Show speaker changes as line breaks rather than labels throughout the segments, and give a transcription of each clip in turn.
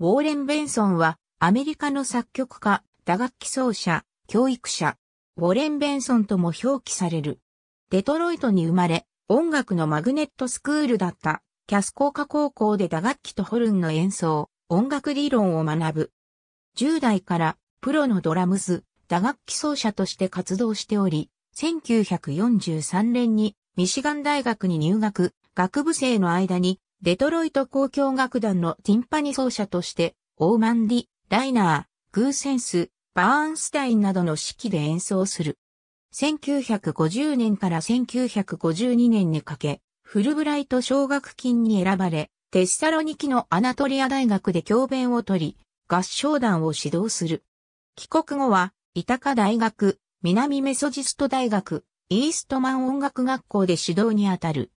ウォーレン・ベンソンはアメリカの作曲家、打楽器奏者、教育者、ウォーレン・ベンソンとも表記される。デトロイトに生まれ、音楽のマグネットスクールだったキャスコーカ高校で打楽器とホルンの演奏、音楽理論を学ぶ。10代からプロのドラムス、打楽器奏者として活動しており、1943年にミシガン大学に入学、学部生の間にデトロイト交響楽団のティンパニ奏者として、オーマンディ、ライナー、グーセンス、バーンスタインなどの指揮で演奏する。1950年から1952年にかけ、フルブライト奨学金に選ばれ、テッサロニキのアナトリア大学で教鞭を取り、合唱団を指導する。帰国後は、イタカ大学、南メソジスト大学、イーストマン音楽学校で指導にあたる。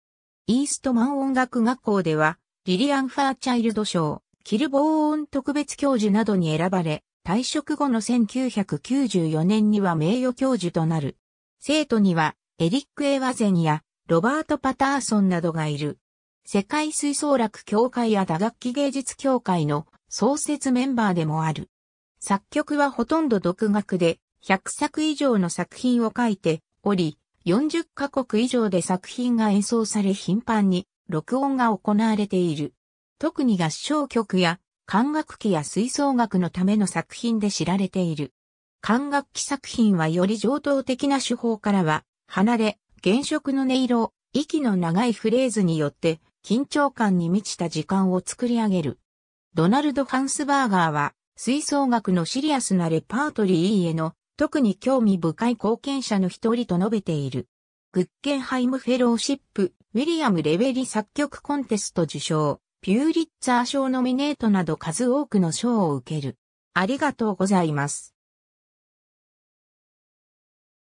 イーストマン音楽学校では、リリアン・ファーチャイルド賞、キルボーン特別教授などに選ばれ、退職後の1994年には名誉教授となる。生徒には、エリック・エワゼンや、ロバート・パターソンなどがいる。世界吹奏楽協会や打楽器芸術協会の創設メンバーでもある。作曲はほとんど独学で100作以上の作品を書いており、40カ国以上で作品が演奏され頻繁に録音が行われている。特に合唱曲や管楽器や吹奏楽のための作品で知られている。管楽器作品はより上等的な手法からは離れ、原色の音色、息の長いフレーズによって緊張感に満ちた時間を作り上げる。ドナルド・ハンスバーガーは吹奏楽のシリアスなレパートリーへの特に興味深い貢献者の一人と述べている。グッケンハイムフェローシップ、ウィリアム・レベリ作曲コンテスト受賞、ピューリッツァー賞ノミネートなど数多くの賞を受ける。ありがとうございます。